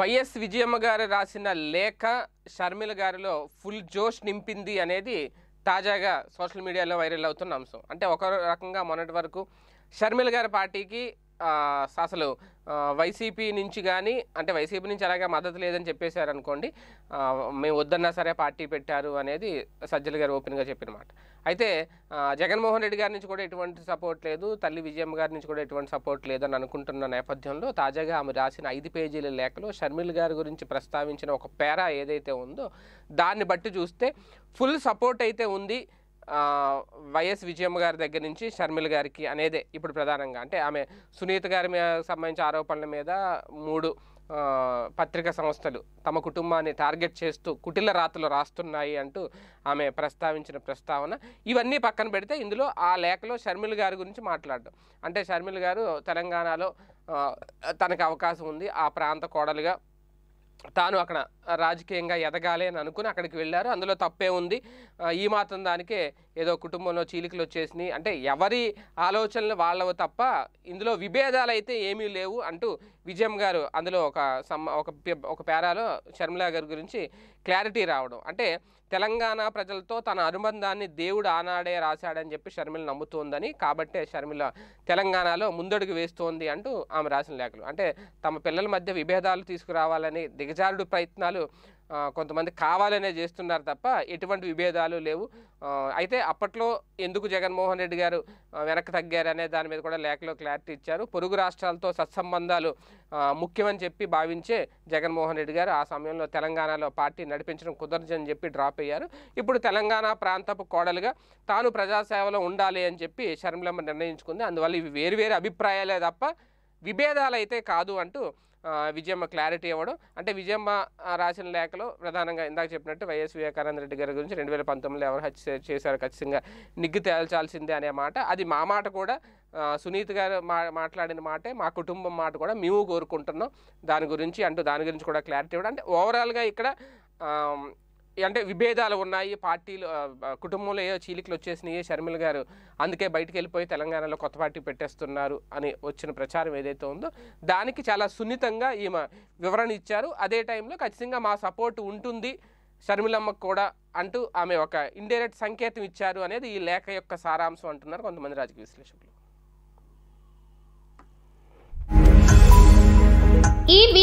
YS Vijayamma గారు రాసిన లేఖ షర్మిల గారిలో ఫుల్ జోష్ నింపింది అనేది తాజాగా సోషల్ మీడియాలో వైరల్ అవుతున్న అంశం అంటే ఒక రకంగా మొన్నటి వరకు షర్మిల గారి పార్టీకి అసలు వైసీపీ నుంచి కానీ అంటే వైసీపీ నుంచి అలాగే మద్దతు లేదని చెప్పేశారు అనుకోండి మేము వద్దన్నా సరే పార్టీ పెట్టారు అనేది సజ్జల గారు ఓపెన్గా చెప్పిన మాట అయితే జగన్మోహన్ రెడ్డి గారి నుంచి కూడా ఎటువంటి సపోర్ట్ లేదు తల్లి విజయమ్మ గారి నుంచి కూడా ఎటువంటి సపోర్ట్ లేదని అనుకుంటున్న నేపథ్యంలో తాజాగా ఆమె రాసిన ఐదు పేజీల లేఖలో షర్మిల్ గారి గురించి ప్రస్తావించిన ఒక పేరా ఏదైతే ఉందో దాన్ని బట్టి చూస్తే ఫుల్ సపోర్ట్ అయితే ఉంది వైఎస్ విజయమ్మ గారి దగ్గర నుంచి షర్మిల గారికి అనేదే ఇప్పుడు ప్రధానంగా అంటే ఆమె సునీత గారి సంబంధించిన ఆరోపణల మీద మూడు పత్రికా సంస్థలు తమ కుటుంబాన్ని టార్గెట్ చేస్తూ కుటిల రాతలు రాస్తున్నాయి అంటూ ఆమె ప్రస్తావించిన ప్రస్తావన ఇవన్నీ పక్కన పెడితే ఇందులో ఆ లేఖలో షర్మిల గారి గురించి మాట్లాడడం అంటే షర్మిల గారు తెలంగాణలో తనకు అవకాశం ఉంది ఆ ప్రాంత కోడలుగా తాను అక్కడ రాజకీయంగా ఎదగాలి అని అనుకుని అక్కడికి వెళ్ళారు అందులో తప్పే ఉంది ఈ మాత్రం దానికే ఏదో కుటుంబంలో చీలికలు వచ్చేసినాయి అంటే ఎవరి ఆలోచనలు వాళ్ళవు తప్ప ఇందులో విభేదాలు అయితే ఏమీ లేవు అంటూ విజయం గారు అందులో ఒక సమ్ ఒక ఒక పేరాలో షర్మిలా గారి గురించి క్లారిటీ రావడం అంటే తెలంగాణ ప్రజలతో తన అనుబంధాన్ని దేవుడు ఆనాడే రాశాడని చెప్పి షర్మిల నమ్ముతోందని కాబట్టే షర్మిల తెలంగాణలో ముందడుగు వేస్తోంది అంటూ ఆమె రాసిన లేఖలు అంటే తమ పిల్లల మధ్య విభేదాలు తీసుకురావాలని దిగజారుడు ప్రయత్నాలు కొంతమంది కావాలనే చేస్తున్నారు తప్ప ఎటువంటి విభేదాలు లేవు అయితే అప్పట్లో ఎందుకు జగన్మోహన్ రెడ్డి గారు వెనక్కి తగ్గారు అనే దాని మీద కూడా లేఖలో క్లారిటీ ఇచ్చారు పొరుగు రాష్ట్రాలతో సత్సంబంధాలు ముఖ్యమని చెప్పి భావించే జగన్మోహన్ రెడ్డి గారు ఆ సమయంలో తెలంగాణలో పార్టీ నడిపించడం కుదరదని చెప్పి డ్రాప్ అయ్యారు ఇప్పుడు తెలంగాణ ప్రాంతపు కోడలుగా తాను ప్రజాసేవలో ఉండాలి అని చెప్పి షర్మిలమ్మ నిర్ణయించుకుంది అందువల్ల ఇవి వేరు అభిప్రాయాలే తప్ప విభేదాలు అయితే కాదు అంటూ విజయమ్మ క్లారిటీ ఇవ్వడం అంటే విజయమ్మ రాసిన లేఖలో ప్రధానంగా ఇందాక చెప్పినట్టు వైఎస్ వివేకానంద రెడ్డి గారి గురించి రెండు వేల పంతొమ్మిదిలో ఎవరు హత్య చేశారు ఖచ్చితంగా నిగ్గు తేల్చాల్సిందే అనే మాట అది మా మాట కూడా సునీత్ గారు మా మాట్లాడిన మాటే మా కుటుంబం మాట కూడా మేము కోరుకుంటున్నాం దాని గురించి అంటూ దాని గురించి కూడా క్లారిటీ ఇవ్వడం అంటే ఓవరాల్గా ఇక్కడ అంటే విభేదాలు ఉన్నాయి పార్టీలు కుటుంబంలో ఏ చీలికలు వచ్చేసినాయి షర్మిల గారు అందుకే బయటకు వెళ్ళిపోయి తెలంగాణలో కొత్త పార్టీ పెట్టేస్తున్నారు అని వచ్చిన ప్రచారం ఏదైతే ఉందో దానికి చాలా సున్నితంగా ఈమె వివరణ ఇచ్చారు అదే టైంలో ఖచ్చితంగా మా సపోర్ట్ ఉంటుంది షర్మిలమ్మకు కూడా అంటూ ఆమె ఒక ఇండైరెక్ట్ సంకేతం ఇచ్చారు అనేది ఈ లేఖ యొక్క సారాంశం అంటున్నారు కొంతమంది రాజకీయ విశ్లేషకులు ఈ